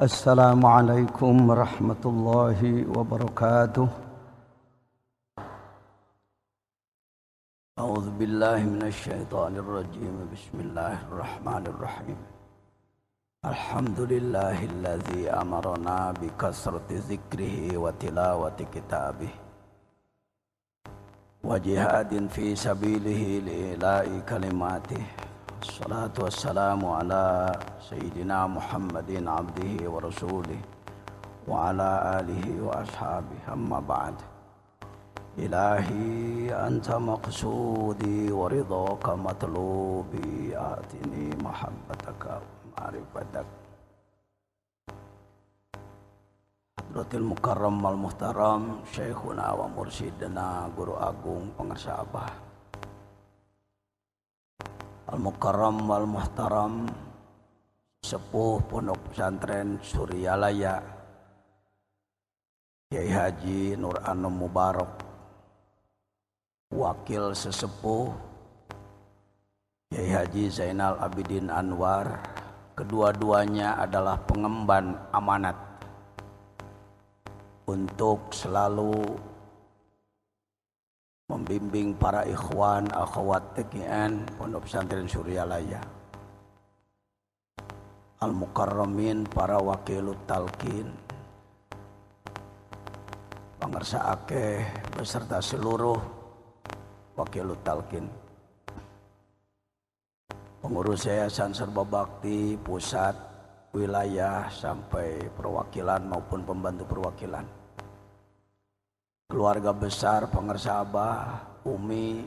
السلام عليكم ورحمة الله وبركاته أعوذ بالله من الشيطان الرجيم بسم الله الرحمن الرحيم الحمد لله الذي أمرنا بكثرة ذكره وتلاوة كتابه وجهاد في سبيله لإلاء كلماته الصلاة والسلام على سيدنا محمد عبده ورسوله وعلى آله وأصحابه أما بعد إلهي أنت مقصودي ورضاك مطلوبي آتني محبتك ومعرفتك حضرة المكرم والمحترم شيخنا ومرشدنا guru agung pengersabah Al-Mukarram wal-Muhtaram Sepuh Pondok Pesantren Suryalaya Kiai Haji Nur Anum Mubarak Wakil Sesepuh Kiai Haji Zainal Abidin Anwar Kedua-duanya adalah pengemban amanat untuk selalu membimbing para ikhwan akhwat TKN Pondok Pesantren Suryalaya Al Mukarramin para wakil talqin pangersa akeh beserta seluruh wakil talqin pengurus Yayasan Serba Bakti pusat wilayah sampai perwakilan maupun pembantu perwakilan keluarga besar abah umi,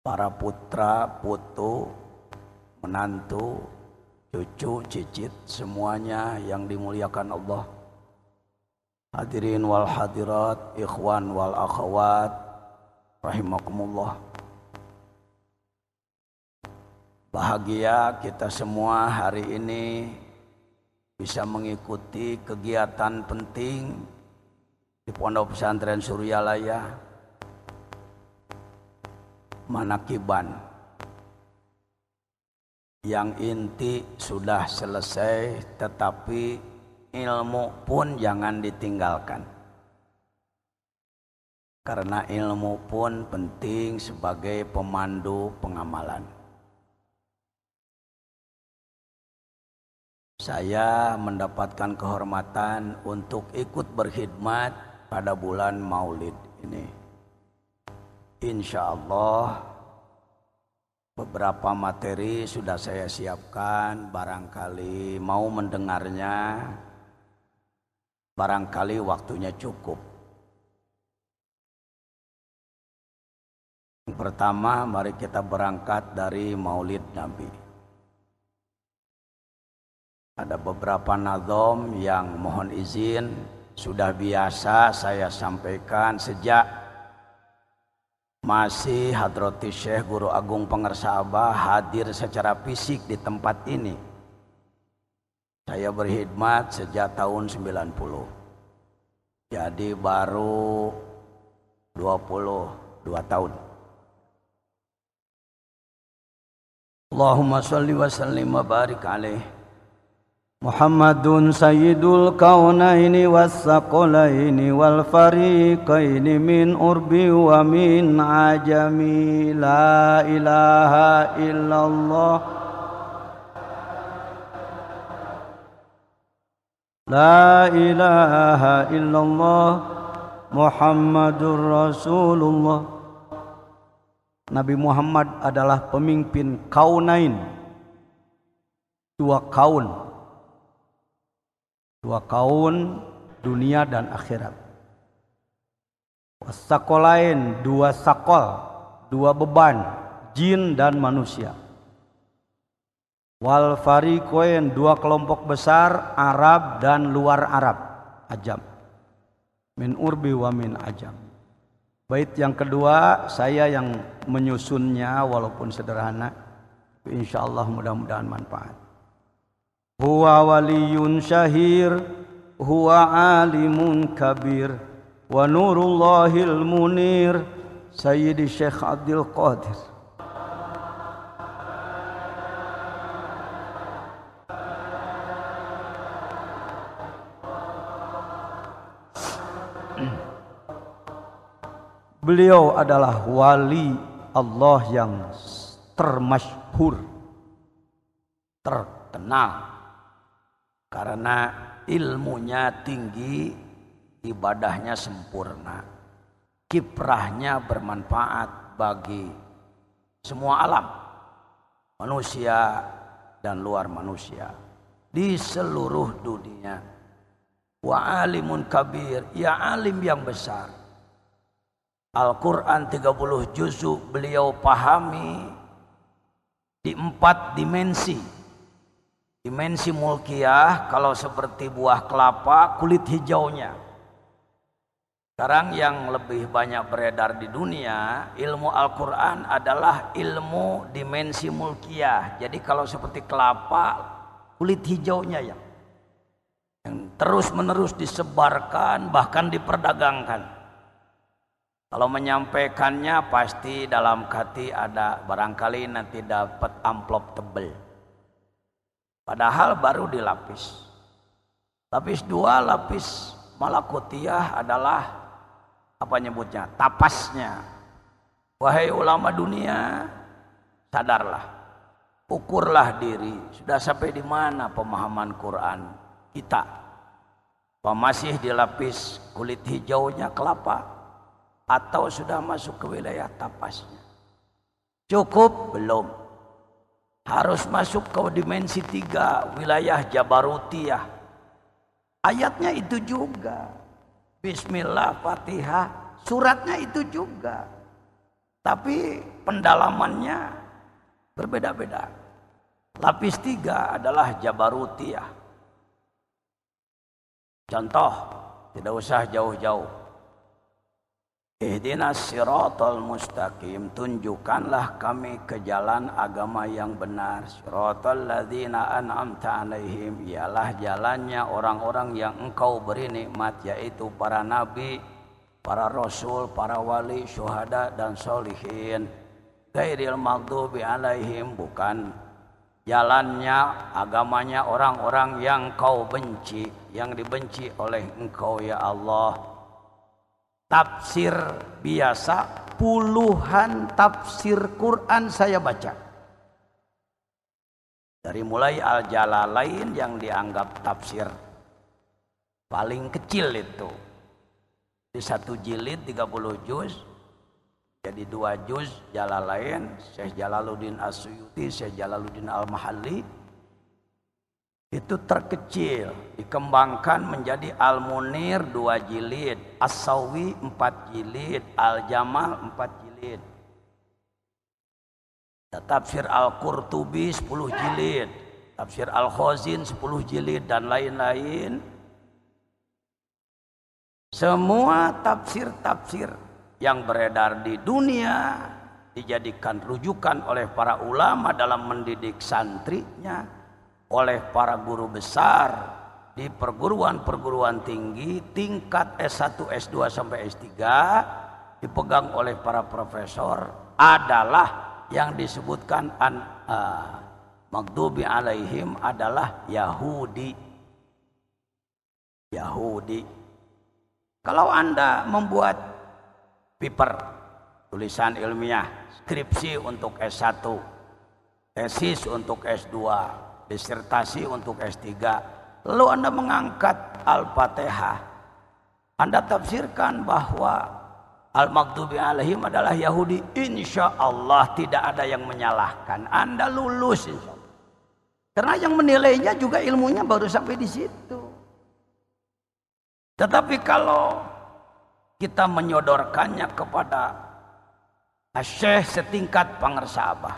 para putra, putu, menantu, cucu, cicit, semuanya yang dimuliakan Allah. Hadirin wal hadirat, ikhwan wal akhwat, rahimakumullah. Bahagia kita semua hari ini bisa mengikuti kegiatan penting di Pondok Pesantren Suryalaya manakiban yang inti sudah selesai tetapi ilmu pun jangan ditinggalkan karena ilmu pun penting sebagai pemandu pengamalan saya mendapatkan kehormatan untuk ikut berkhidmat pada bulan Maulid ini. Insya Allah beberapa materi sudah saya siapkan barangkali mau mendengarnya barangkali waktunya cukup. Yang pertama mari kita berangkat dari Maulid Nabi. Ada beberapa nadom yang mohon izin sudah biasa saya sampaikan sejak masih Hadrati Syekh Guru Agung Abah hadir secara fisik di tempat ini. Saya berkhidmat sejak tahun 90. Jadi baru 22 tahun. Allahumma salli wa sallim wa barik alaihi Muhammadun sayyidul kaunaini wassaqalaini wal fariqaini min urbi wa min ajami la ilaha illallah La ilaha illallah Muhammadur Rasulullah Nabi Muhammad adalah pemimpin kaunain dua kaun dua kaun dunia dan akhirat. sakol lain dua sakol, dua beban, jin dan manusia. Wal farikoin dua kelompok besar Arab dan luar Arab, ajam. Min urbi wa min ajam. Bait yang kedua saya yang menyusunnya walaupun sederhana. Insya Allah mudah-mudahan manfaat huwa waliyun syahir huwa alimun kabir wa nurullahil munir sayyidi syekh abdul qadir beliau adalah wali Allah yang termasyhur terkenal karena ilmunya tinggi, ibadahnya sempurna. Kiprahnya bermanfaat bagi semua alam. Manusia dan luar manusia. Di seluruh dunia. Wa alimun kabir. Ya alim yang besar. Al-Quran 30 juzuk beliau pahami di empat dimensi Dimensi mulkiyah kalau seperti buah kelapa kulit hijaunya. Sekarang yang lebih banyak beredar di dunia, ilmu Al-Quran adalah ilmu dimensi mulkiyah. Jadi kalau seperti kelapa, kulit hijaunya ya. Yang terus menerus disebarkan, bahkan diperdagangkan. Kalau menyampaikannya pasti dalam hati ada barangkali nanti dapat amplop tebel. Padahal baru dilapis. Lapis dua, lapis malakutiah adalah apa nyebutnya? Tapasnya. Wahai ulama dunia, sadarlah. Ukurlah diri, sudah sampai di mana pemahaman Quran kita? Apa masih di lapis kulit hijaunya kelapa atau sudah masuk ke wilayah tapasnya? Cukup belum? harus masuk ke dimensi tiga wilayah Jabarutiyah ayatnya itu juga Bismillah Fatihah suratnya itu juga tapi pendalamannya berbeda-beda lapis tiga adalah Jabarutiyah contoh tidak usah jauh-jauh Ihdinas siratal mustaqim Tunjukkanlah kami ke jalan agama yang benar Siratal ladhina an'amta alaihim Ialah jalannya orang-orang yang engkau beri nikmat Yaitu para nabi, para rasul, para wali, syuhada dan solihin Gairil maghdubi alaihim Bukan jalannya agamanya orang-orang yang kau benci Yang dibenci oleh engkau ya Allah tafsir biasa puluhan tafsir Quran saya baca dari mulai al jala lain yang dianggap tafsir paling kecil itu di satu jilid 30 juz jadi dua juz lain Syekh Jalaluddin Asyuyuti Syekh Jalaluddin Al-Mahalli itu terkecil dikembangkan menjadi Al-Munir dua jilid, As-Sawi empat jilid, Al-Jamal empat jilid. Tafsir Al-Qurtubi sepuluh jilid, Tafsir Al-Khazin sepuluh jilid dan lain-lain. Semua tafsir-tafsir yang beredar di dunia dijadikan rujukan oleh para ulama dalam mendidik santrinya oleh para guru besar di perguruan-perguruan tinggi tingkat S1, S2 sampai S3 dipegang oleh para profesor adalah yang disebutkan an uh, magdubi alaihim adalah Yahudi. Yahudi. Kalau Anda membuat paper tulisan ilmiah, skripsi untuk S1, tesis untuk S2, disertasi untuk S3 lalu Anda mengangkat Al-Fatihah Anda tafsirkan bahwa Al-Maktubi alaihim adalah Yahudi Insya Allah tidak ada yang menyalahkan Anda lulus Karena yang menilainya juga ilmunya baru sampai di situ. Tetapi kalau kita menyodorkannya kepada Syekh setingkat pangersabah,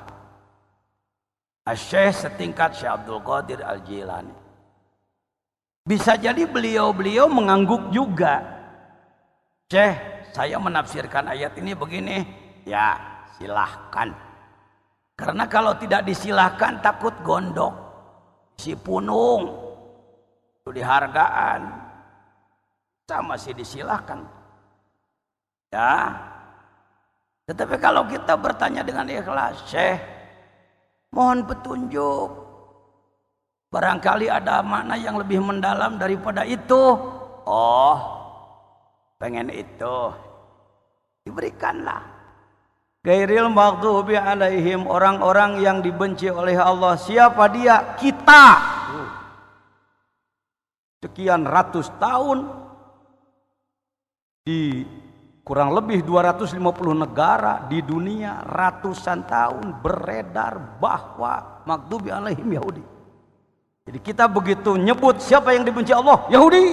Syekh setingkat Syekh Abdul Qadir Al-Jilani. Bisa jadi beliau-beliau mengangguk juga. Syekh, saya menafsirkan ayat ini begini. Ya, silahkan. Karena kalau tidak disilahkan takut gondok. Si punung. Itu dihargaan. Sama sih disilahkan. Ya. Tetapi kalau kita bertanya dengan ikhlas, Syekh, Mohon petunjuk. Barangkali ada makna yang lebih mendalam daripada itu. Oh, pengen itu. Diberikanlah. Gairil maghdubi alaihim orang-orang yang dibenci oleh Allah. Siapa dia? Kita. Sekian ratus tahun di kurang lebih 250 negara di dunia ratusan tahun beredar bahwa maktubi alaihim Yahudi. Jadi kita begitu nyebut siapa yang dibenci Allah, Yahudi.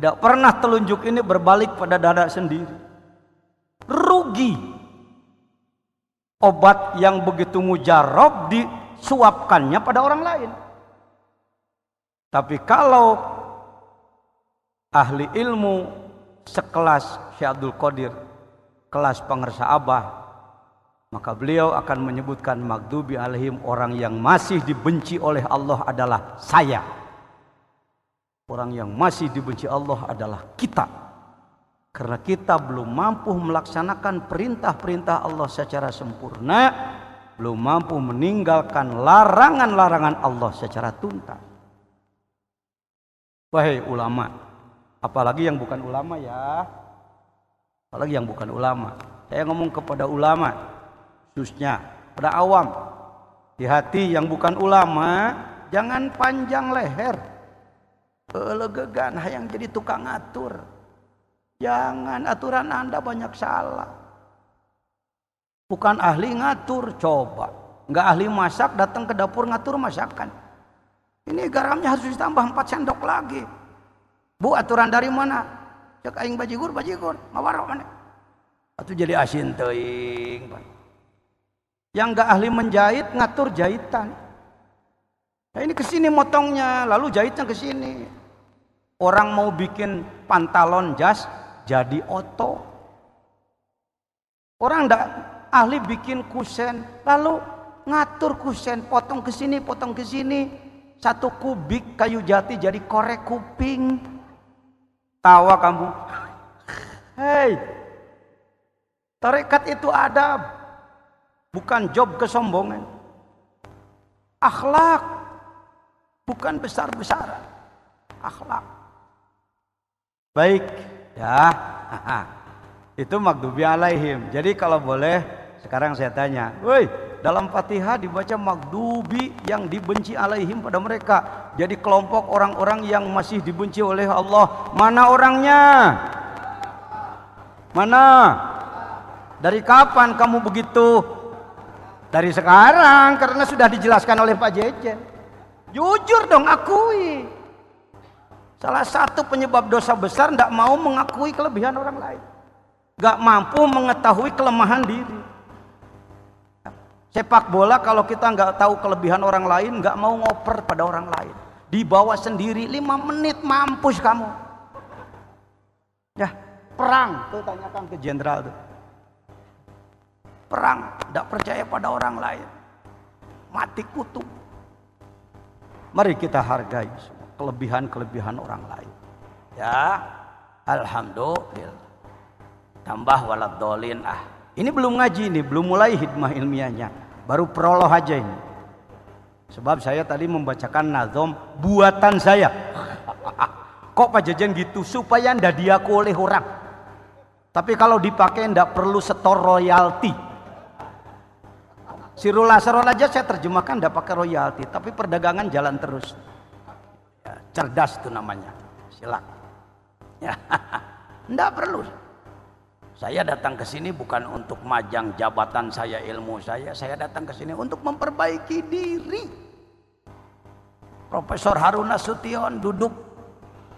Tidak pernah telunjuk ini berbalik pada dada sendiri. Rugi. Obat yang begitu mujarab disuapkannya pada orang lain. Tapi kalau ahli ilmu sekelas Syekh Abdul Qadir, kelas pengersa Abah, maka beliau akan menyebutkan magdubi alaihim orang yang masih dibenci oleh Allah adalah saya. Orang yang masih dibenci Allah adalah kita. Karena kita belum mampu melaksanakan perintah-perintah Allah secara sempurna, belum mampu meninggalkan larangan-larangan Allah secara tuntas. Wahai ulama, Apalagi yang bukan ulama ya. Apalagi yang bukan ulama. Saya ngomong kepada ulama khususnya, pada awam. Di hati yang bukan ulama, jangan panjang leher. Elegegan yang jadi tukang atur. Jangan aturan Anda banyak salah. Bukan ahli ngatur, coba. Nggak ahli masak, datang ke dapur ngatur masakan. Ini garamnya harus ditambah 4 sendok lagi. Bu aturan dari mana? Cek aing bajigur bajigur, mawarok mana? Atu jadi asin teuing. Yang gak ahli menjahit ngatur jahitan. Nah, ini kesini motongnya, lalu jahitnya kesini. Orang mau bikin pantalon jas jadi oto. Orang gak ahli bikin kusen, lalu ngatur kusen, potong ke sini, potong ke sini. Satu kubik kayu jati jadi korek kuping. Tawa kamu. Hei, tarekat itu adab, bukan job kesombongan. Akhlak, bukan besar-besaran. Akhlak. Baik, ya. Itu makdubi alaihim. Jadi kalau boleh, sekarang saya tanya. Woi, dalam Fatihah dibaca magdubi yang dibenci alaihim pada mereka. Jadi kelompok orang-orang yang masih dibenci oleh Allah. Mana orangnya? Mana? Dari kapan kamu begitu? Dari sekarang karena sudah dijelaskan oleh Pak JJ Jujur dong akui. Salah satu penyebab dosa besar tidak mau mengakui kelebihan orang lain. Gak mampu mengetahui kelemahan diri. Sepak bola kalau kita nggak tahu kelebihan orang lain, nggak mau ngoper pada orang lain. Dibawa sendiri lima menit mampus kamu. Ya, perang. Tuh tanyakan ke jenderal tuh. Perang, tidak percaya pada orang lain. Mati kutu. Mari kita hargai kelebihan-kelebihan orang lain. Ya, alhamdulillah. Tambah walad dolin ah. Ini belum ngaji ini, belum mulai hikmah ilmiahnya. Baru prolog aja ini. Sebab saya tadi membacakan nazom buatan saya. Kok Pak Jajan gitu? Supaya ndak diaku oleh orang. Tapi kalau dipakai ndak perlu setor royalti. Sirul Asrul aja saya terjemahkan ndak pakai royalti. Tapi perdagangan jalan terus. Ya, cerdas itu namanya. Silakan. Ya, ndak perlu. Saya datang ke sini bukan untuk majang jabatan saya, ilmu saya. Saya datang ke sini untuk memperbaiki diri. Profesor Haruna Sution duduk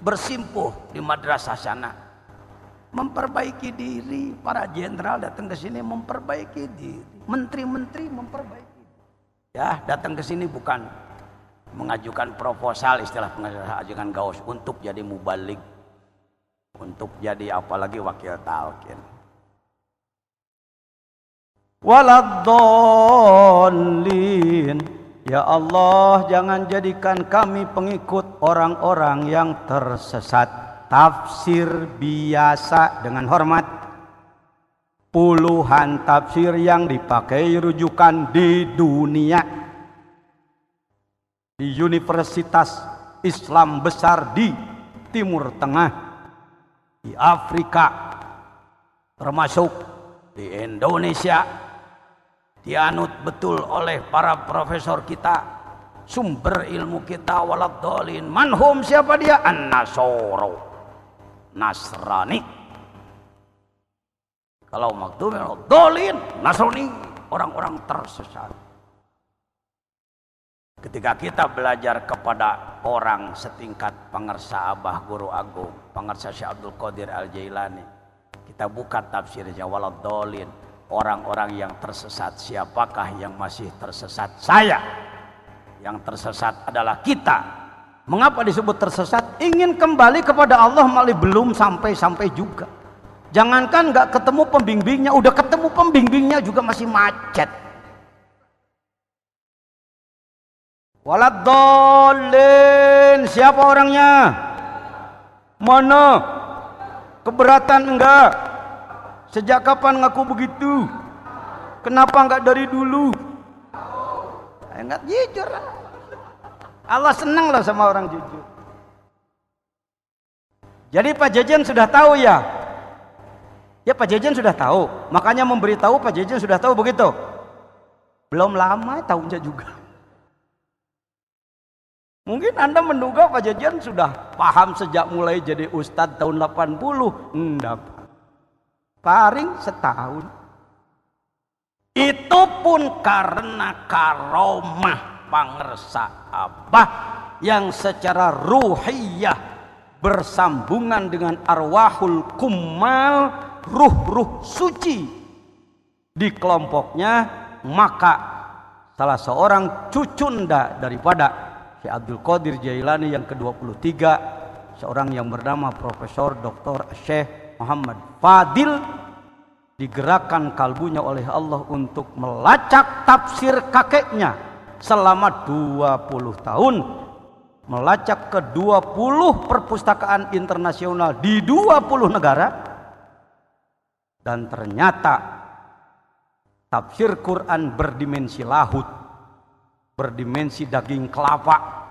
bersimpuh di madrasah sana. Memperbaiki diri, para jenderal datang ke sini memperbaiki diri. Menteri-menteri memperbaiki. Ya, datang ke sini bukan mengajukan proposal istilah pengajukan gaus untuk jadi mubalik untuk jadi apalagi wakil talqin Ya Allah jangan jadikan kami pengikut orang-orang yang tersesat Tafsir biasa dengan hormat Puluhan tafsir yang dipakai rujukan di dunia Di Universitas Islam besar di Timur Tengah Di Afrika Termasuk di Indonesia dianut betul oleh para profesor kita sumber ilmu kita walad dolin manhum siapa dia an nasoro nasrani kalau maktub dolin nasrani orang-orang tersesat ketika kita belajar kepada orang setingkat pengersa abah guru agung pengersa syekh abdul qadir al jailani kita buka tafsirnya walad dolin orang-orang yang tersesat. Siapakah yang masih tersesat? Saya. Yang tersesat adalah kita. Mengapa disebut tersesat? Ingin kembali kepada Allah malah belum sampai-sampai juga. Jangankan nggak ketemu pembimbingnya, udah ketemu pembimbingnya juga masih macet. Waladolin, siapa orangnya? Mana? Keberatan enggak? Sejak kapan ngaku begitu? Kenapa nggak dari dulu? Enggak ya, jujur. Lah. Allah senang lah sama orang jujur. Jadi Pak Jajan sudah tahu ya. Ya Pak Jajan sudah tahu. Makanya memberitahu Pak Jajan sudah tahu begitu. Belum lama tahunya juga. Mungkin Anda menduga Pak Jajan sudah paham sejak mulai jadi ustadz tahun 80. Enggak paring setahun itu pun karena karomah pangersa Abah yang secara ruhiyah bersambungan dengan arwahul kumal ruh-ruh suci di kelompoknya maka salah seorang cucunda daripada Si Abdul Qadir Jailani yang ke-23 seorang yang bernama Profesor Dr. Syekh Muhammad Fadil digerakkan kalbunya oleh Allah untuk melacak tafsir kakeknya selama 20 tahun melacak ke 20 perpustakaan internasional di 20 negara dan ternyata tafsir Quran berdimensi lahut berdimensi daging kelapa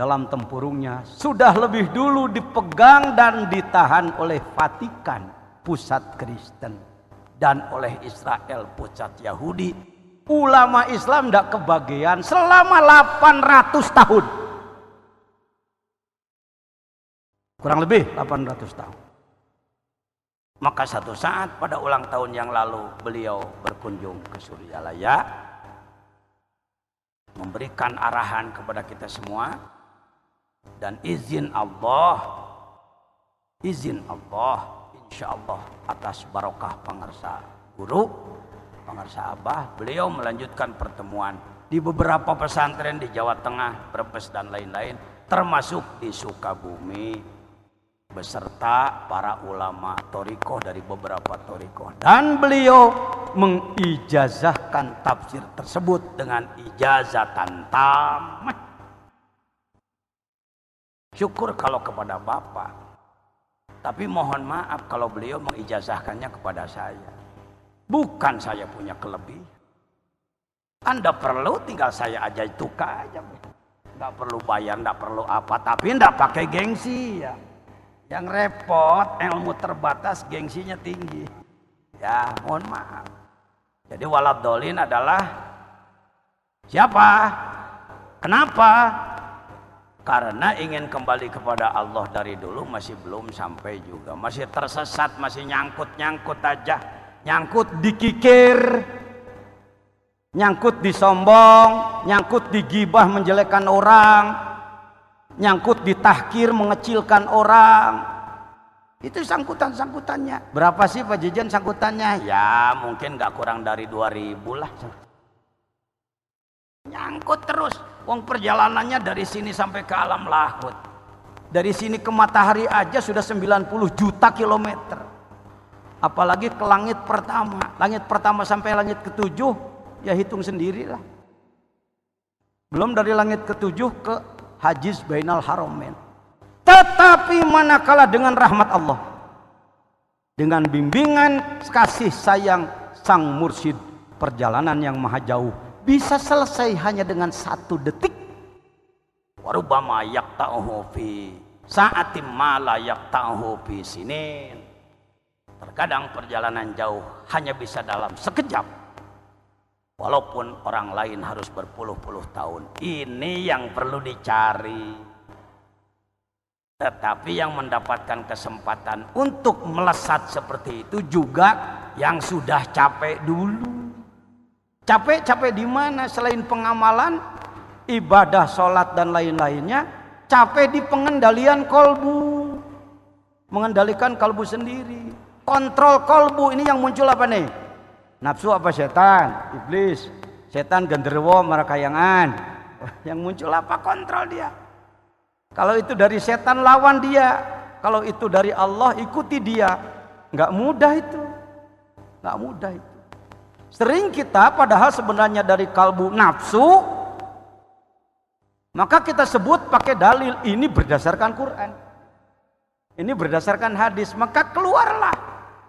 dalam tempurungnya sudah lebih dulu dipegang dan ditahan oleh Vatikan pusat Kristen dan oleh Israel pusat Yahudi ulama Islam tidak kebagian selama 800 tahun kurang lebih 800 tahun maka satu saat pada ulang tahun yang lalu beliau berkunjung ke Suryalaya memberikan arahan kepada kita semua dan izin Allah izin Allah insya Allah atas barokah pengersa guru pengersa abah beliau melanjutkan pertemuan di beberapa pesantren di Jawa Tengah Brebes dan lain-lain termasuk di Sukabumi beserta para ulama toriko dari beberapa toriko dan beliau mengijazahkan tafsir tersebut dengan ijazah tamah Syukur kalau kepada Bapak. Tapi mohon maaf kalau beliau mengijazahkannya kepada saya. Bukan saya punya kelebihan. Anda perlu tinggal saya aja itu aja. Nggak perlu bayar, nggak perlu apa. Tapi nggak pakai gengsi ya. Yang repot, ilmu terbatas, gengsinya tinggi. Ya, mohon maaf. Jadi walad dolin adalah siapa? Kenapa? Karena ingin kembali kepada Allah dari dulu masih belum sampai juga. Masih tersesat, masih nyangkut-nyangkut aja. Nyangkut dikikir, nyangkut disombong, nyangkut digibah menjelekkan orang, nyangkut ditahkir mengecilkan orang. Itu sangkutan-sangkutannya. Berapa sih Pak Jijan, sangkutannya? Ya mungkin gak kurang dari 2000 lah. Nyangkut terus. Wong perjalanannya dari sini sampai ke alam lahut. Dari sini ke matahari aja sudah 90 juta kilometer. Apalagi ke langit pertama. Langit pertama sampai langit ketujuh, ya hitung sendirilah. Belum dari langit ketujuh ke Hajiz Bainal Haromen. Tetapi manakala dengan rahmat Allah. Dengan bimbingan kasih sayang sang mursyid. Perjalanan yang maha jauh bisa selesai hanya dengan satu detik. Warubama yakta'uhu fi sa'atim mala yakta'uhu fi sini. Terkadang perjalanan jauh hanya bisa dalam sekejap. Walaupun orang lain harus berpuluh-puluh tahun. Ini yang perlu dicari. Tetapi yang mendapatkan kesempatan untuk melesat seperti itu juga yang sudah capek dulu. Capek-capek di mana selain pengamalan, ibadah, sholat dan lain-lainnya, capek di pengendalian kolbu. Mengendalikan kolbu sendiri. Kontrol kolbu ini yang muncul apa nih? Nafsu apa setan? Iblis. Setan genderwo merakayangan. Yang muncul apa? Kontrol dia. Kalau itu dari setan lawan dia, kalau itu dari Allah ikuti dia. nggak mudah itu. nggak mudah itu. Sering kita padahal sebenarnya dari kalbu nafsu, maka kita sebut pakai dalil ini berdasarkan Quran. Ini berdasarkan hadis, maka keluarlah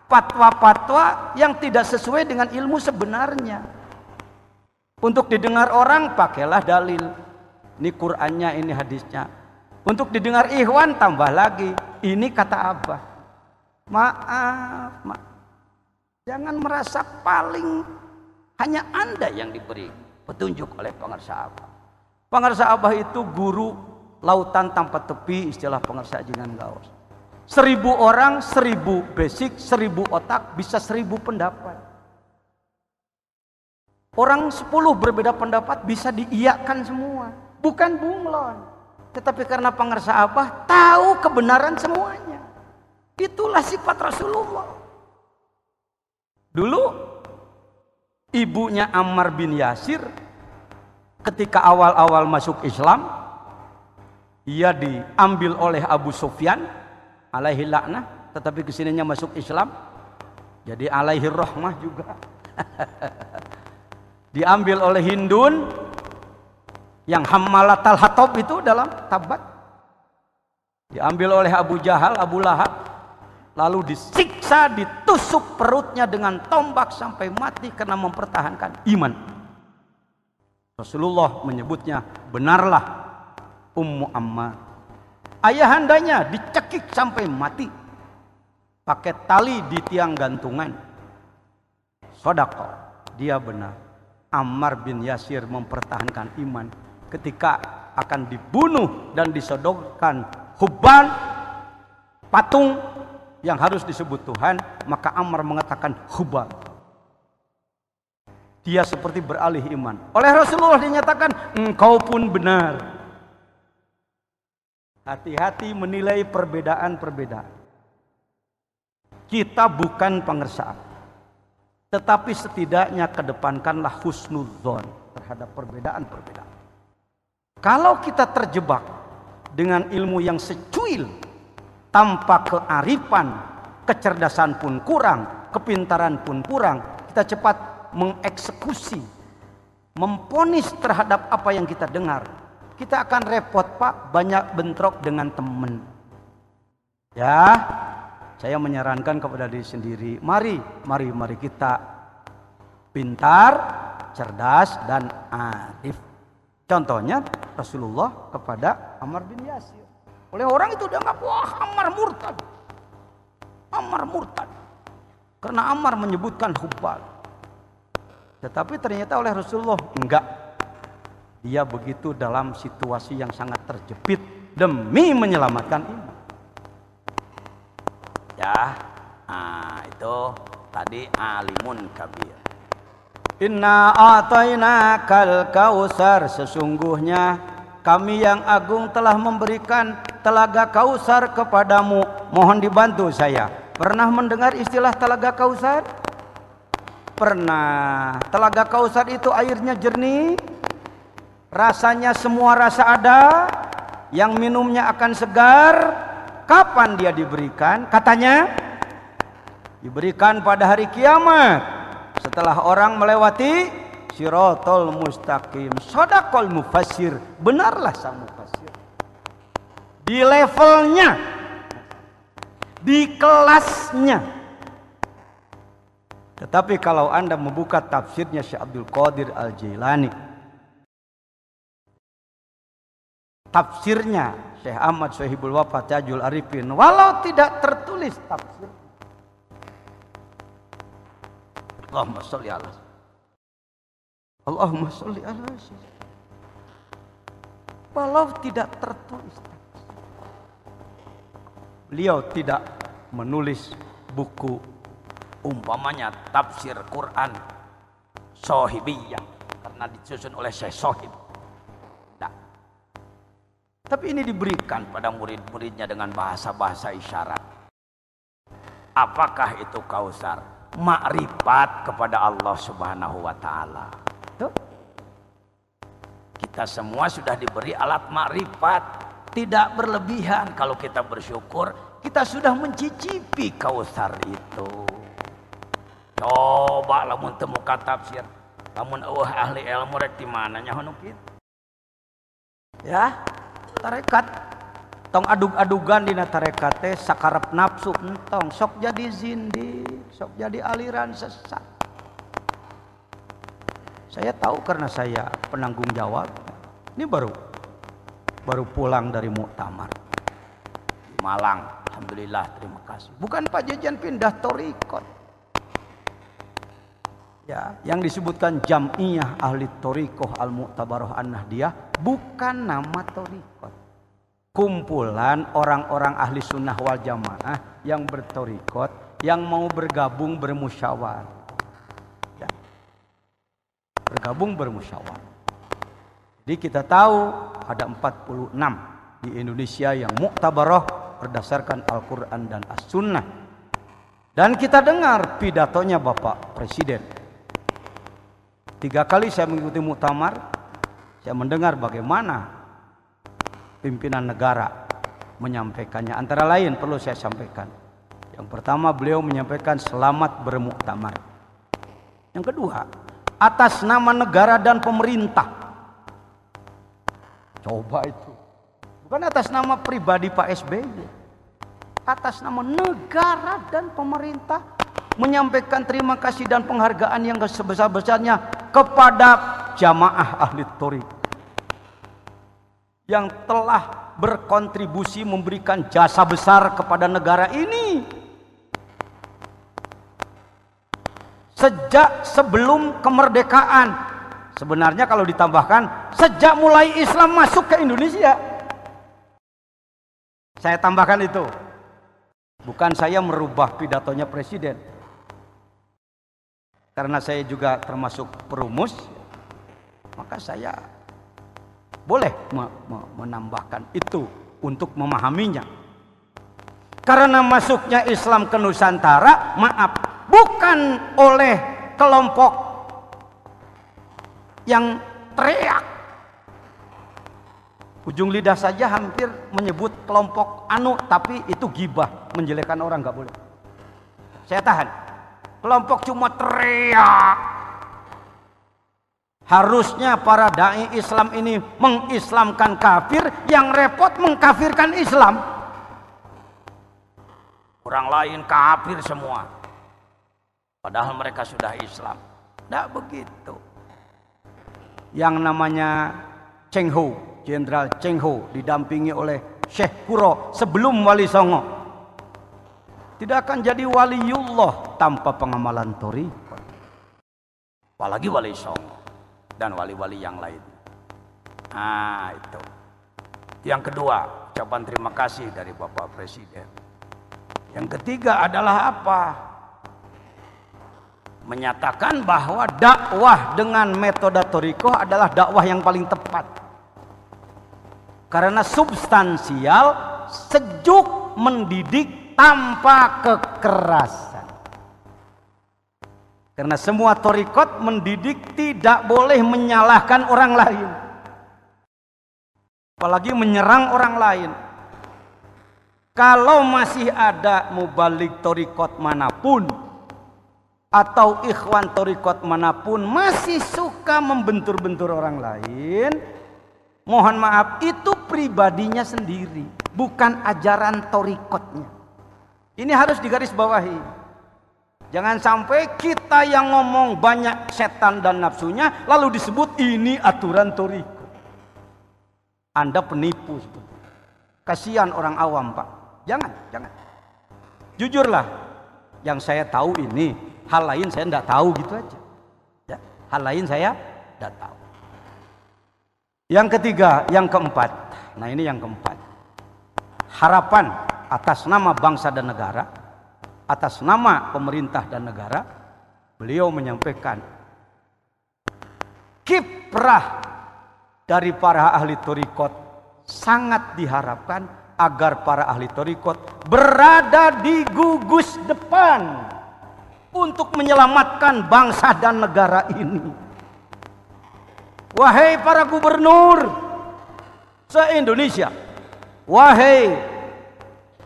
fatwa-fatwa yang tidak sesuai dengan ilmu sebenarnya. Untuk didengar orang pakailah dalil. Ini Qurannya, ini hadisnya. Untuk didengar ikhwan tambah lagi. Ini kata Abah. Maaf, maaf. Jangan merasa paling hanya Anda yang diberi petunjuk oleh pengarsa Abah. Pengarsa Abah itu guru lautan tanpa tepi istilah pengarsa Jinan Gaus. Seribu orang, seribu basic, seribu otak, bisa seribu pendapat. Orang sepuluh berbeda pendapat bisa diiyakan semua. Bukan bunglon. Tetapi karena pengarsa Abah tahu kebenaran semuanya. Itulah sifat Rasulullah. Dulu ibunya Ammar bin Yasir ketika awal-awal masuk Islam ia diambil oleh Abu Sufyan alaihi laknah tetapi kesininya masuk Islam jadi alaihi rahmah juga diambil oleh Hindun yang hammalatal hatob itu dalam tabat diambil oleh Abu Jahal, Abu Lahab lalu disiksa, ditusuk perutnya dengan tombak sampai mati karena mempertahankan iman. Rasulullah menyebutnya benarlah Ummu Amma. Ayahandanya dicekik sampai mati pakai tali di tiang gantungan. Sodako, dia benar. Ammar bin Yasir mempertahankan iman ketika akan dibunuh dan disodokkan huban patung yang harus disebut Tuhan, maka Amr mengatakan hubal. Dia seperti beralih iman. Oleh Rasulullah dinyatakan, engkau pun benar. Hati-hati menilai perbedaan-perbedaan. Kita bukan pengersaan. Tetapi setidaknya kedepankanlah husnudzon terhadap perbedaan-perbedaan. Kalau kita terjebak dengan ilmu yang secuil tanpa kearifan, kecerdasan pun kurang, kepintaran pun kurang, kita cepat mengeksekusi, memponis terhadap apa yang kita dengar. Kita akan repot, Pak, banyak bentrok dengan teman. Ya, saya menyarankan kepada diri sendiri, mari, mari, mari kita pintar, cerdas, dan arif. Contohnya Rasulullah kepada Amr bin Yasir. Oleh orang itu dianggap wah amar murtad. Ammar murtad. Karena amar menyebutkan Hubbal. Tetapi ternyata oleh Rasulullah enggak. Dia begitu dalam situasi yang sangat terjepit demi menyelamatkan iman. Ya, nah itu tadi alimun kabir. Inna atainakal kausar sesungguhnya kami yang agung telah memberikan telaga kausar kepadamu mohon dibantu saya pernah mendengar istilah telaga kausar pernah telaga kausar itu airnya jernih rasanya semua rasa ada yang minumnya akan segar kapan dia diberikan katanya diberikan pada hari kiamat setelah orang melewati Sirotol mustaqim Sodakol mufasir Benarlah sang mufasir Di levelnya Di kelasnya Tetapi kalau anda membuka tafsirnya Syekh Abdul Qadir Al-Jailani Tafsirnya Syekh Ahmad Sohibul Wafa Tajul Arifin Walau tidak tertulis tafsir Allahumma sholli ala Allahumma sholli ala Walau tidak tertulis. Beliau tidak menulis buku umpamanya tafsir Quran sohibiyah karena disusun oleh Syekh Sohib. Nah. Tapi ini diberikan pada murid-muridnya dengan bahasa-bahasa isyarat. Apakah itu kausar? Makrifat kepada Allah Subhanahu wa taala itu? Kita semua sudah diberi alat makrifat, tidak berlebihan kalau kita bersyukur, kita sudah mencicipi kausar itu. Coba lamun temu tafsir, lamun eueuh ahli ilmu rek di mana nya Ya, tarekat tong adug-adugan dina tarekat teh sakarep nafsu entong sok jadi zindi, sok jadi aliran sesat. Saya tahu karena saya penanggung jawab. Ini baru baru pulang dari muktamar. Malang, alhamdulillah terima kasih. Bukan Pak Jajan pindah torikot. Ya, yang disebutkan jamiyah ahli torikoh al muktabaroh an nahdiyah bukan nama torikot. Kumpulan orang-orang ahli sunnah wal jamaah yang bertorikot yang mau bergabung bermusyawarah Gabung bermusyawarah. Jadi kita tahu ada 46 di Indonesia yang muktabaroh berdasarkan Al-Quran dan As-Sunnah. Dan kita dengar pidatonya Bapak Presiden. Tiga kali saya mengikuti muktamar, saya mendengar bagaimana pimpinan negara menyampaikannya. Antara lain perlu saya sampaikan. Yang pertama beliau menyampaikan selamat bermuktamar. Yang kedua, atas nama negara dan pemerintah. Coba itu. Bukan atas nama pribadi Pak SBY. Atas nama negara dan pemerintah menyampaikan terima kasih dan penghargaan yang sebesar-besarnya kepada jamaah ahli torik yang telah berkontribusi memberikan jasa besar kepada negara ini. sejak sebelum kemerdekaan. Sebenarnya kalau ditambahkan sejak mulai Islam masuk ke Indonesia. Saya tambahkan itu. Bukan saya merubah pidatonya presiden. Karena saya juga termasuk perumus, maka saya boleh menambahkan itu untuk memahaminya. Karena masuknya Islam ke Nusantara, maaf, bukan oleh kelompok yang teriak. Ujung lidah saja hampir menyebut kelompok anu, tapi itu gibah, menjelekan orang nggak boleh. Saya tahan. Kelompok cuma teriak. Harusnya para dai Islam ini mengislamkan kafir, yang repot mengkafirkan Islam. Orang lain kafir semua. Padahal mereka sudah Islam. Tidak begitu. Yang namanya Cheng Ho, Jenderal Cheng Ho didampingi oleh Syekh Kuro sebelum Wali Songo. Tidak akan jadi waliullah tanpa pengamalan tori. Apalagi Wali Songo dan wali-wali yang lain. Nah, itu. Yang kedua, ucapan terima kasih dari Bapak Presiden. Yang ketiga adalah apa? menyatakan bahwa dakwah dengan metode toriko adalah dakwah yang paling tepat karena substansial sejuk mendidik tanpa kekerasan karena semua torikot mendidik tidak boleh menyalahkan orang lain apalagi menyerang orang lain kalau masih ada mubalik torikot manapun atau ikhwan torikot manapun masih suka membentur-bentur orang lain mohon maaf itu pribadinya sendiri bukan ajaran torikotnya ini harus digarisbawahi jangan sampai kita yang ngomong banyak setan dan nafsunya lalu disebut ini aturan torikot anda penipu sebetulnya kasihan orang awam pak jangan jangan jujurlah yang saya tahu ini Hal lain saya tidak tahu gitu aja. Ya. Hal lain saya tidak tahu. Yang ketiga, yang keempat. Nah ini yang keempat. Harapan atas nama bangsa dan negara, atas nama pemerintah dan negara, beliau menyampaikan kiprah dari para ahli torikot sangat diharapkan agar para ahli torikot berada di gugus depan untuk menyelamatkan bangsa dan negara ini. Wahai para gubernur se-Indonesia, wahai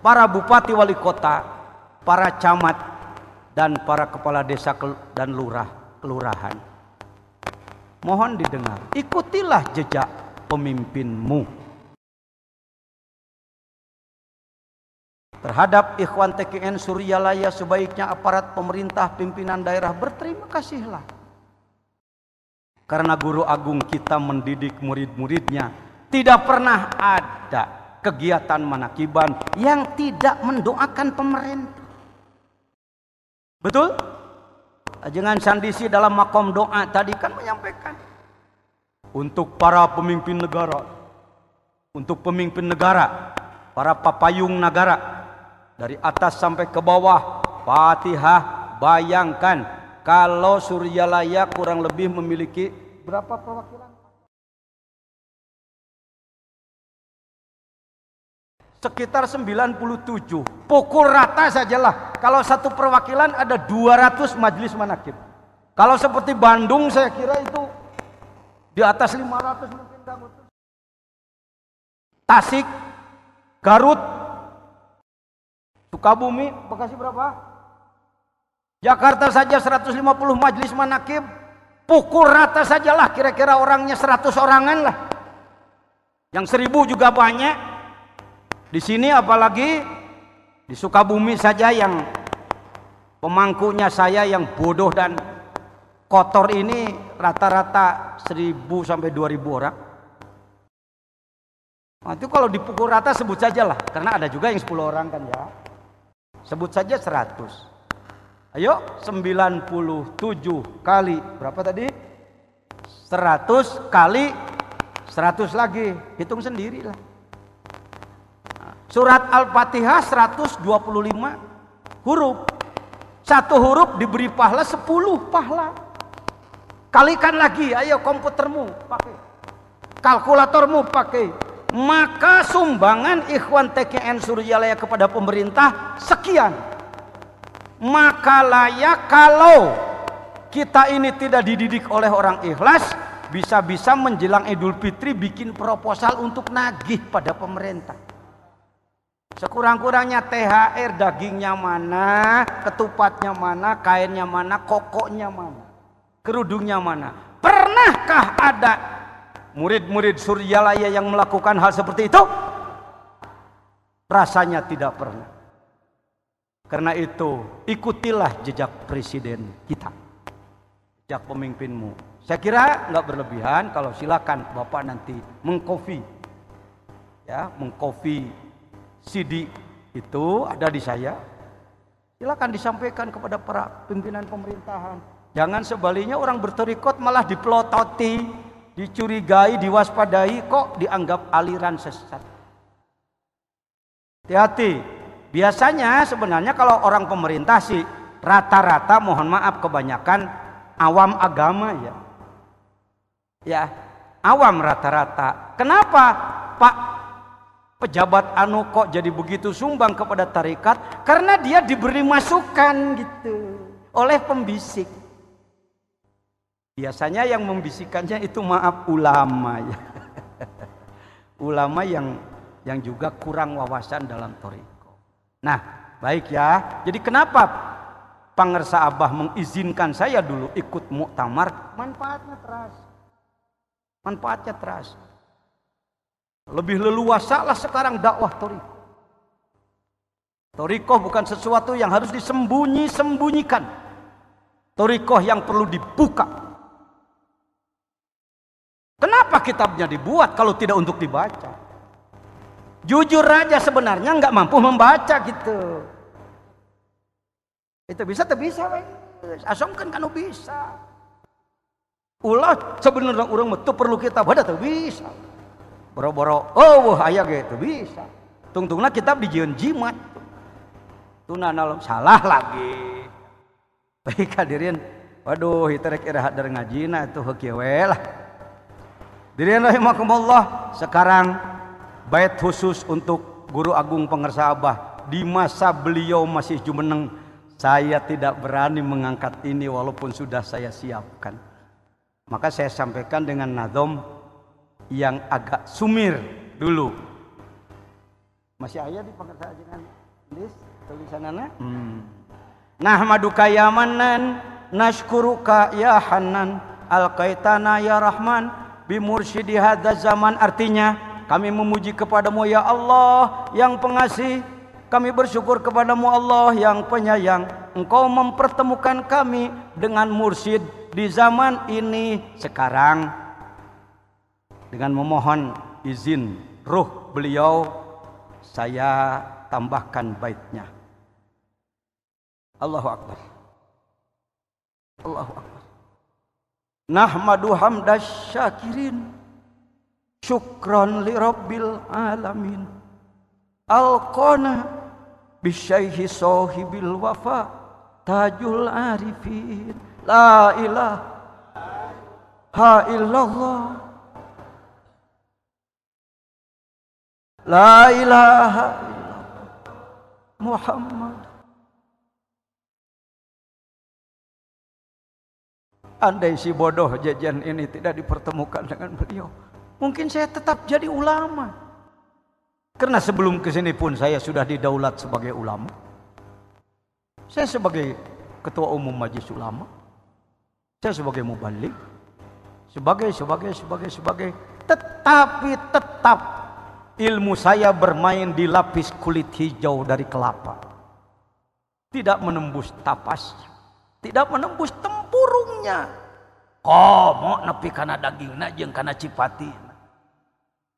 para bupati wali kota, para camat dan para kepala desa dan lurah kelurahan. Mohon didengar, ikutilah jejak pemimpinmu. terhadap ikhwan TKN Suryalaya sebaiknya aparat pemerintah pimpinan daerah berterima kasihlah. Karena guru agung kita mendidik murid-muridnya tidak pernah ada kegiatan manakiban yang tidak mendoakan pemerintah. Betul? Jangan Sandisi dalam makom doa tadi kan menyampaikan untuk para pemimpin negara, untuk pemimpin negara, para papayung negara, dari atas sampai ke bawah Fatihah bayangkan kalau Surya Suryalaya kurang lebih memiliki berapa perwakilan sekitar 97 pukul rata sajalah kalau satu perwakilan ada 200 majelis manakib kalau seperti Bandung saya kira itu di atas 500 mungkin Tasik Garut Sukabumi, Bekasi berapa? Jakarta saja 150 majelis manakib, pukul rata sajalah kira-kira orangnya 100 orangan lah. Yang seribu juga banyak. Di sini apalagi di Sukabumi saja yang pemangkunya saya yang bodoh dan kotor ini rata-rata 1000 sampai 2000 orang. Nah, itu kalau dipukul rata sebut sajalah karena ada juga yang 10 orang kan ya. Sebut saja 100. Ayo 97 kali berapa tadi? 100 kali 100 lagi. Hitung sendirilah. Surat Al-Fatihah 125 huruf. Satu huruf diberi pahala 10 pahala. Kalikan lagi, ayo komputermu pakai. Kalkulatormu pakai maka sumbangan Ikhwan TKN Surjalaya kepada pemerintah sekian. Maka layak kalau kita ini tidak dididik oleh orang ikhlas, bisa-bisa menjelang Idul Fitri bikin proposal untuk nagih pada pemerintah. Sekurang-kurangnya THR dagingnya mana, ketupatnya mana, kainnya mana, kokoknya mana, kerudungnya mana. Pernahkah ada murid-murid Suryalaya yang melakukan hal seperti itu rasanya tidak pernah. Karena itu, ikutilah jejak presiden kita. Jejak pemimpinmu. Saya kira nggak berlebihan kalau silakan Bapak nanti mengkopi. Ya, mengkopi CD itu ada di saya. Silakan disampaikan kepada para pimpinan pemerintahan. Jangan sebaliknya orang berterikot malah dipelototi dicurigai, diwaspadai, kok dianggap aliran sesat. Hati-hati, biasanya sebenarnya kalau orang pemerintah sih rata-rata mohon maaf kebanyakan awam agama ya. Ya, awam rata-rata. Kenapa Pak pejabat anu kok jadi begitu sumbang kepada tarikat? Karena dia diberi masukan gitu oleh pembisik. Biasanya yang membisikannya itu maaf ulama ya. ulama yang yang juga kurang wawasan dalam toriko. Nah, baik ya. Jadi kenapa Pangersa Abah mengizinkan saya dulu ikut muktamar? Manfaatnya terasa. Manfaatnya terasa. Lebih leluasa lah sekarang dakwah toriko. Toriko bukan sesuatu yang harus disembunyi-sembunyikan. Toriko yang perlu dibuka, Kenapa kitabnya dibuat kalau tidak untuk dibaca? Jujur aja sebenarnya nggak mampu membaca gitu. Itu bisa, itu bisa, asomkan kan bisa. Ulah sebenarnya orang itu perlu kitab, ada itu bisa. Boro-boro, oh wah ayah gitu bisa. Tungtunglah kita di jimat. tuna nalom salah lagi. Baik hadirin, waduh, itu rek ngaji nah itu hekiwe lah. Dilihat rahimakumullah sekarang bait khusus untuk Guru Agung Pengersa Abah di masa beliau masih jumeneng saya tidak berani mengangkat ini walaupun sudah saya siapkan. Maka saya sampaikan dengan nadom yang agak sumir dulu. Masih ayah di pengersa dengan list tulisanannya Hmm. nah ya manan, nashkuruka ya hanan, kaitana ya rahman, bimursyidi hadza zaman artinya kami memuji kepadamu ya Allah yang pengasih kami bersyukur kepadamu Allah yang penyayang engkau mempertemukan kami dengan mursid di zaman ini sekarang dengan memohon izin ruh beliau saya tambahkan baitnya Allahu akbar Allahu akbar Nahmadu hamdas syakirin Syukran li rabbil alamin Alqona Bisyaihi sohibil wafa Tajul arifin La ilaha illallah La ilaha illallah Muhammad Andai si bodoh jajan ini tidak dipertemukan dengan beliau, mungkin saya tetap jadi ulama. Karena sebelum ke sini pun saya sudah didaulat sebagai ulama. Saya sebagai ketua umum majelis ulama. Saya sebagai mubalik. Sebagai, sebagai, sebagai, sebagai. Tetapi tetap ilmu saya bermain di lapis kulit hijau dari kelapa. Tidak menembus tapas, Tidak menembus tempat warungnya oh mau nepi karena dagingnya jeng karena cipati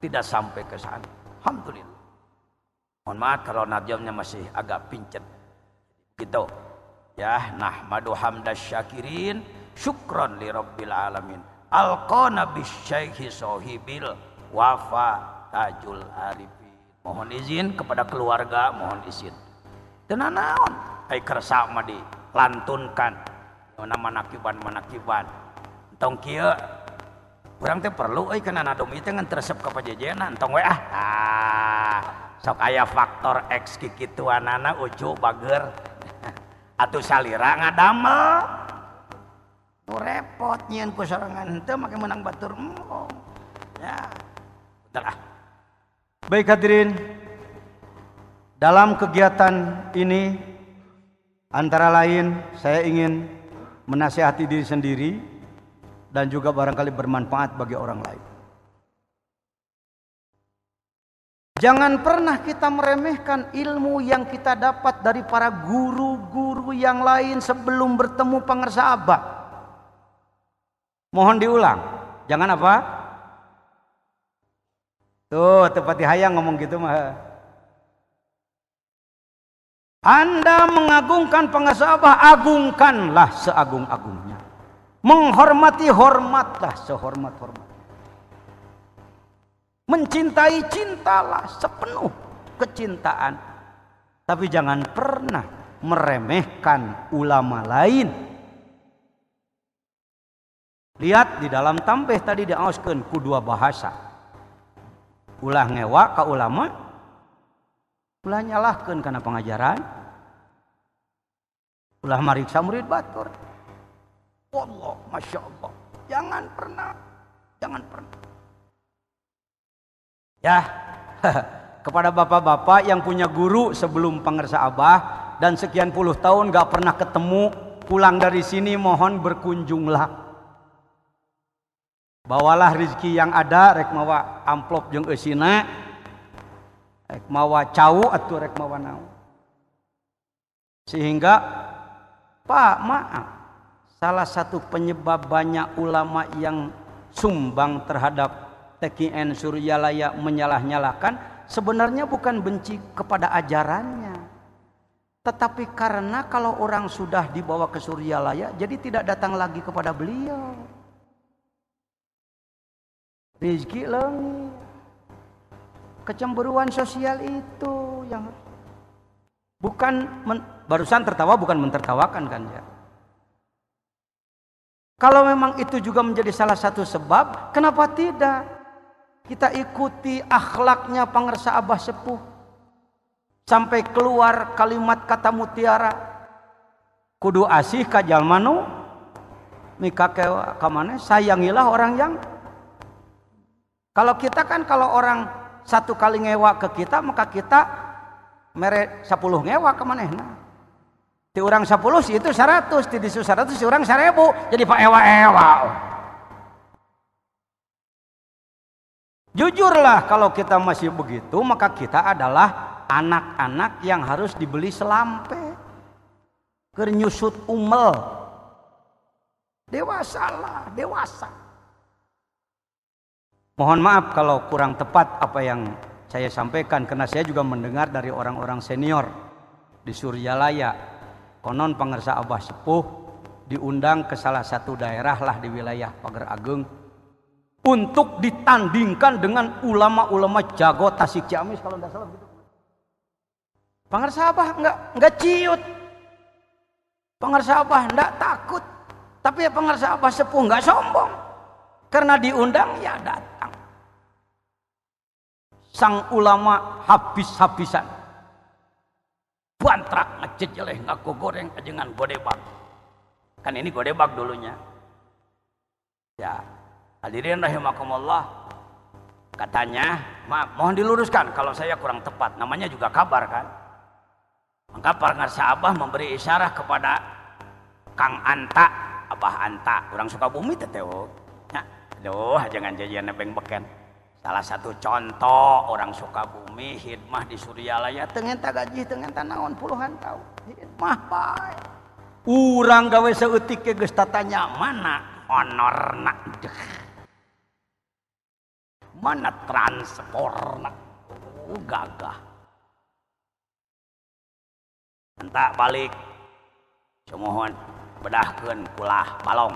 tidak sampai ke sana Alhamdulillah mohon maaf kalau najamnya masih agak pincet gitu ya nah madu hamdas syakirin syukron li rabbil alamin alqona bisyaihi sohibil wafa tajul arifi mohon izin kepada keluarga mohon izin dan naon ai kersa dilantunkan Nona manakiban manakiban. Tong kia, kurang teh perlu, eh kena nadom itu ngan tersep ke pajajanan. Tong wa ah, ah, sok ayah faktor X kikituan nana ucu bager. Atuh salira ngadamel. Nu repot nyian ku sorangan itu makin menang batur emong. Ya, udah. Baik hadirin, dalam kegiatan ini antara lain saya ingin menasehati diri sendiri dan juga barangkali bermanfaat bagi orang lain. Jangan pernah kita meremehkan ilmu yang kita dapat dari para guru-guru yang lain sebelum bertemu abad. Mohon diulang. Jangan apa? Tuh, tepat hayang ngomong gitu mah. Anda mengagungkan pengasabah, agungkanlah seagung-agungnya. Menghormati, hormatlah sehormat hormat Mencintai, cintalah sepenuh kecintaan. Tapi jangan pernah meremehkan ulama lain. Lihat di dalam tampeh tadi diauskan ku dua bahasa. Ulah ngewa ke ulama, ulah nyalahkan karena pengajaran ulah mariksa murid batur Allah Masya Allah jangan pernah jangan pernah ya kepada bapak-bapak yang punya guru sebelum pengersa abah dan sekian puluh tahun gak pernah ketemu pulang dari sini mohon berkunjunglah bawalah rizki yang ada rek mawa amplop jeung eusina rek mawa cau atau rek mawa nau sehingga pak maaf salah satu penyebab banyak ulama yang sumbang terhadap TKN Suryalaya menyalah-nyalahkan sebenarnya bukan benci kepada ajarannya tetapi karena kalau orang sudah dibawa ke Suryalaya jadi tidak datang lagi kepada beliau Rizki langit Kecemburuan sosial itu yang bukan men, barusan tertawa bukan mentertawakan kan ya. Kalau memang itu juga menjadi salah satu sebab, kenapa tidak? Kita ikuti akhlaknya pangersa Abah Sepuh sampai keluar kalimat kata mutiara. Kudu asih kajal manu mika kewa sayangilah orang yang kalau kita kan kalau orang satu kali ngewa ke kita maka kita mere sepuluh ngewa ke mana nah. di orang 10 si itu seratus, di disu 100 si orang 1000 jadi pak ewa-ewa jujurlah kalau kita masih begitu maka kita adalah anak-anak yang harus dibeli selampe kernyusut umel dewasa lah dewasa Mohon maaf kalau kurang tepat apa yang saya sampaikan karena saya juga mendengar dari orang-orang senior di Suryalaya Konon pengersa Abah Sepuh diundang ke salah satu daerah lah di wilayah Pagar Ageng untuk ditandingkan dengan ulama-ulama jago Tasik Ciamis kalau tidak salah begitu. Pengersa Abah nggak nggak ciut. Pengersa Abah nggak takut. Tapi ya pengersa Abah Sepuh nggak sombong. Karena diundang ya datang. Sang ulama habis-habisan. Bantrak nggak ngaku goreng dengan godebak. Kan ini godebak dulunya. Ya, hadirin rahimakumullah. Katanya, maaf, mohon diluruskan kalau saya kurang tepat. Namanya juga kabar kan. Maka para sahabat memberi isyarah kepada Kang Anta, Abah Anta, orang Sukabumi teteo oh. jangan jajianng peken salah satu contoh orang sukabumi Hidmah di Surya Laya Tengen tak gajigen tanahon puluhan tahu kurang gawe seuti ke geststatnya mana honor managah entak balik semohon bedah keun pula pallong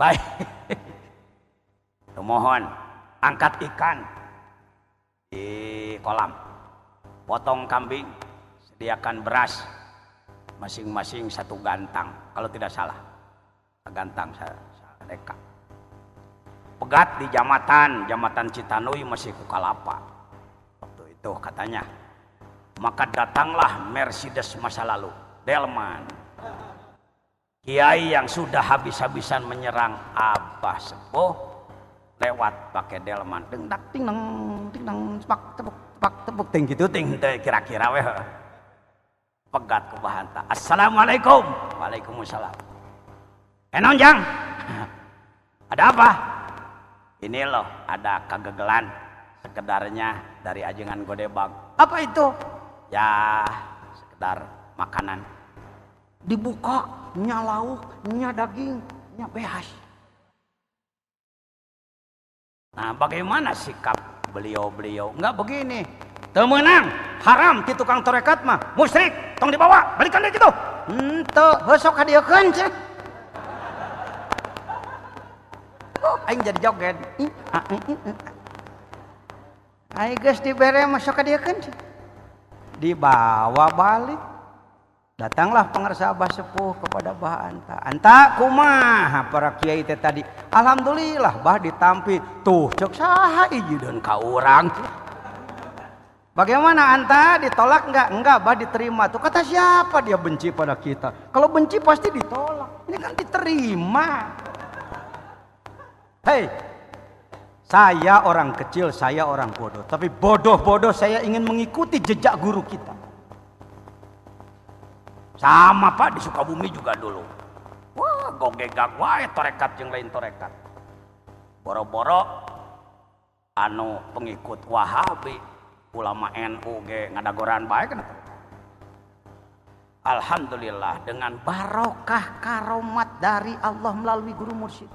Baik. Mohon angkat ikan di kolam. Potong kambing, sediakan beras masing-masing satu gantang kalau tidak salah. Gantang saya, Pegat di Jamatan, Jamatan Citanui masih Kukalapa. Waktu itu katanya, maka datanglah Mercedes masa lalu, Delman Kiai yang sudah habis-habisan menyerang Abah Sepuh lewat pakai delman deng tak ting neng ting neng tepuk tepuk tepuk tepuk ting gitu ting kira-kira weh pegat ke bahanta assalamualaikum waalaikumsalam enon jang ada apa ini loh ada kegegelan sekedarnya dari ajengan godebag apa itu ya sekedar makanan dibuka nya lauk, nya daging, nya behas. Nah, bagaimana sikap beliau-beliau? Enggak begini. Temenang, haram di tukang torekat mah, musyrik, tong dibawa, balikan deh gitu. Ente besok hadiahkeun ceh. Oh, aing jadi joget. Ah, aing geus dibere masuk hadiahkeun ceh. Dibawa balik datanglah pengeras Abah Sepuh kepada Bah Anta. Anta kumaha para kiai teh tadi. Alhamdulillah Bah ditampi. Tuh cek saha dan ka urang. Bagaimana Anta ditolak enggak? Enggak, Bah diterima. Tuh kata siapa dia benci pada kita? Kalau benci pasti ditolak. Ini kan diterima. Hei, saya orang kecil, saya orang bodoh. Tapi bodoh-bodoh saya ingin mengikuti jejak guru kita. Sama Pak di Sukabumi juga dulu. Wah, gogegang wae ya, torekat yang lain torekat. Boro-boro anu pengikut Wahabi, ulama NU ge ngadagoran bae kan? Alhamdulillah dengan barokah karomat dari Allah melalui guru mursyid.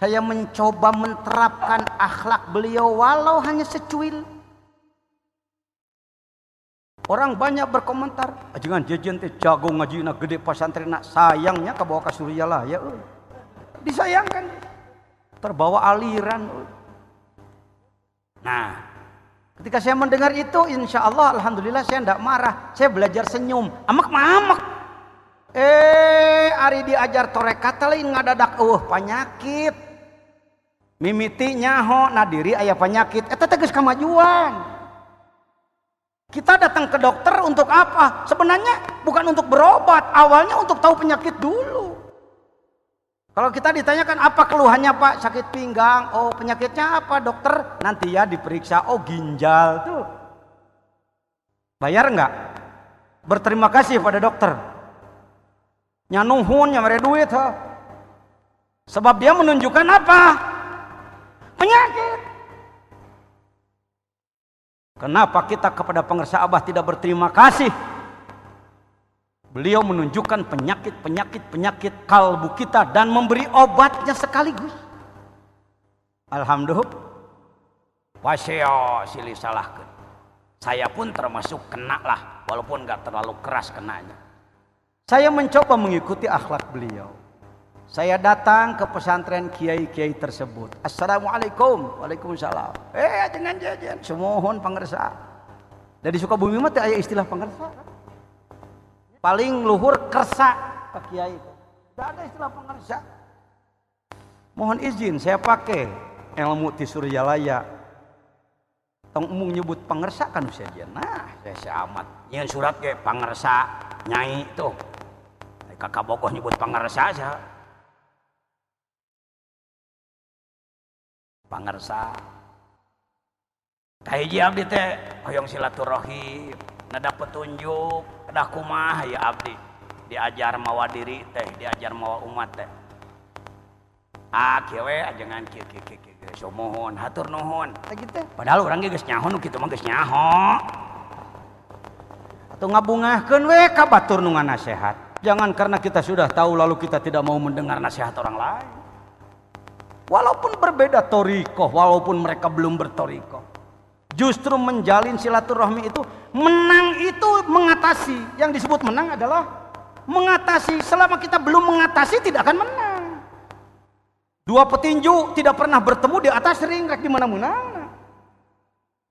Saya mencoba menerapkan akhlak beliau walau hanya secuil. Orang banyak berkomentar, ah, jangan jajan teh jago ngaji nak gede pesantren nak sayangnya ke bawah kasurya lah ya. Uh. Disayangkan terbawa aliran. Uh. Nah, ketika saya mendengar itu, insya Allah, alhamdulillah saya tidak marah. Saya belajar senyum, amak mamak. Eh, hari diajar torekat lain ngadadak uh, penyakit. Mimiti nyaho nadiri ayah penyakit Eh, tegas kemajuan. Kita datang ke dokter untuk apa? Sebenarnya bukan untuk berobat, awalnya untuk tahu penyakit dulu. Kalau kita ditanyakan apa keluhannya Pak, sakit pinggang, oh penyakitnya apa dokter? Nanti ya diperiksa, oh ginjal tuh. Bayar enggak? Berterima kasih pada dokter. Nyanuhun, nyamare duit. Ha. Sebab dia menunjukkan apa? Penyakit. Kenapa kita kepada pengersa Abah tidak berterima kasih? Beliau menunjukkan penyakit-penyakit-penyakit kalbu kita dan memberi obatnya sekaligus. Alhamdulillah. Pasio silih salahkan. Saya pun termasuk kena lah, walaupun gak terlalu keras kenanya. Saya mencoba mengikuti akhlak beliau. Saya datang ke pesantren kiai-kiai tersebut. Assalamualaikum. Waalaikumsalam. Eh, jangan jajan. Semohon pangersa. Dari bumi mah ada istilah pangersa. Paling luhur kersa Pak Kiai. Tidak ada istilah pangersa. Mohon izin, saya pakai ilmu di Suryalaya. Tong umum nyebut pangersa kan usia Nah, saya seamat. Yang surat kayak pangersa nyai itu. Kakak bokoh nyebut pangersa saya pangersa kahiji abdi teh hoyong silaturahim nada petunjuk kedah kumaha ya abdi diajar mawa diri teh diajar mawa umat teh ah kieu ah, jangan ajengan kieu kieu kieu kieu so mohon hatur nohon lagi teh padahal urang geus nyahon kitu mah geus nyaho atuh ngabungahkeun we ka batur nu nasihat jangan karena kita sudah tahu lalu kita tidak mau mendengar nasihat orang lain Walaupun berbeda torikoh, walaupun mereka belum bertorikoh. Justru menjalin silaturahmi itu, menang itu mengatasi. Yang disebut menang adalah mengatasi. Selama kita belum mengatasi tidak akan menang. Dua petinju tidak pernah bertemu di atas ring, rek di mana-mana.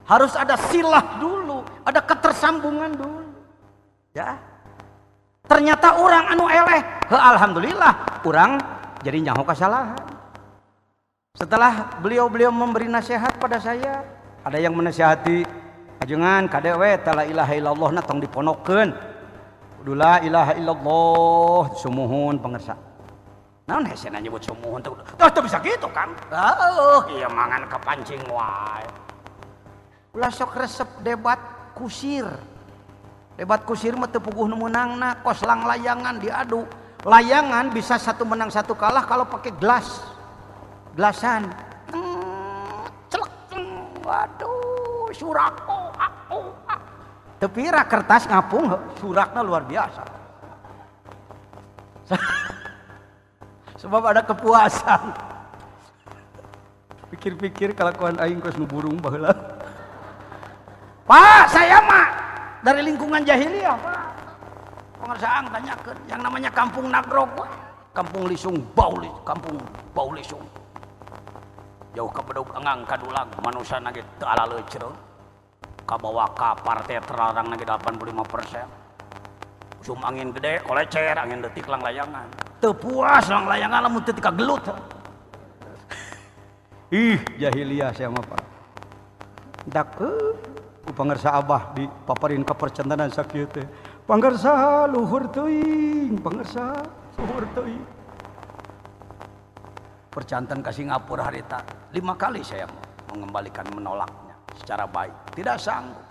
Harus ada silah dulu, ada ketersambungan dulu. Ya. Ternyata orang anu eleh, alhamdulillah, orang jadi nyaho kesalahan setelah beliau-beliau memberi nasihat pada saya, ada yang menasihati, ajengan kadewe tala ilaha illallah na tong diponokeun. Dula ilaha illallah sumuhun pangersa." Naon hese na nyebut sumuhun teh? Tah bisa gitu kan. Oh, iya mangan kepancing wae. Ulah sok resep debat kusir. Debat kusir mah teu puguh nu koslang layangan diadu. Layangan bisa satu menang satu kalah kalau pakai gelas belasan hmm, celak, waduh surako aku tapi rak kertas ngapung suraknya luar biasa sebab ada kepuasan pikir-pikir kelakuan aing kos burung baheula Pak saya mah dari lingkungan jahiliyah Pak pengersaan tanyakan yang namanya kampung Nagrog kampung Lisung Bau Kampung Bau Lisung jauh ke beduk engang kadulang manusia nage ala lecir kabawa ka partai terlarang nage 85 persen usum angin gede kolecer angin detik lang layangan tepuas lang layangan lamun tetika gelut ih jahiliyah saya mah pak dak ku abah di paparin ka percantanan sakieu teh pangarsa luhur teuing pangarsa luhur teuing percantan ke Singapura harita. Lima kali saya mengembalikan menolaknya secara baik. Tidak sanggup.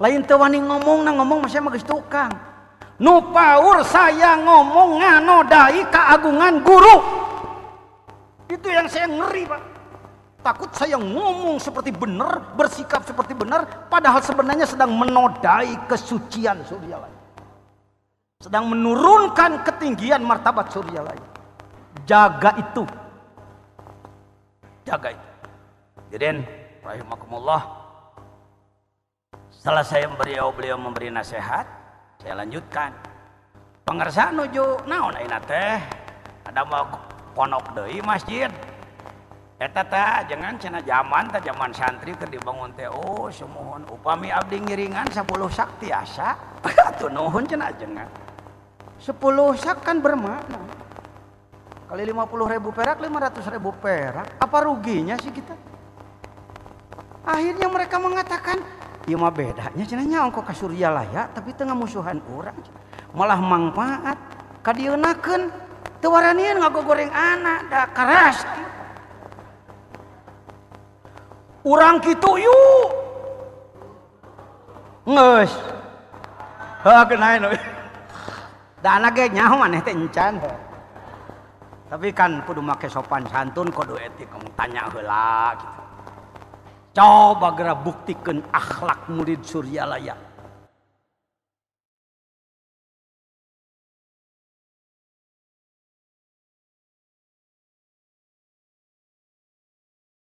Lain tewani ngomong nang ngomong masih magis tukang. Nupaur saya ngomong nganodai keagungan guru. Itu yang saya ngeri pak. Takut saya ngomong seperti benar, bersikap seperti benar, padahal sebenarnya sedang menodai kesucian surya lain. Sedang menurunkan ketinggian martabat surya lain. Jaga itu Jaga itu. Jadi, rahimakumullah. Setelah saya beliau oh, beliau memberi nasihat, saya lanjutkan. Pengersaan nuju naon ayeuna teh? Ada mau ponok deui masjid. Eta teh jangan cenah zaman teh zaman santri keur dibangun teh oh sumuhun upami abdi ngiringan 10 sak tiasa. Atuh nuhun cenah Sepuluh 10 sak kan bermakna. Kali 50 ribu perak, 500 ribu perak. Apa ruginya sih kita? Akhirnya mereka mengatakan, ya mah bedanya cenanya ongko ka surya layak tapi tengah musuhan orang. Malah manfaat kadienakeun. Teu waranian ngago goreng anak da keras Urang kitu yuk. Ngeus. Ha kenain. dah anak ge nyaho maneh teh encan. tapi kan pedumakai sopan santun kodo etik tanya beak coba gera buktikan akhlak murid Surya layak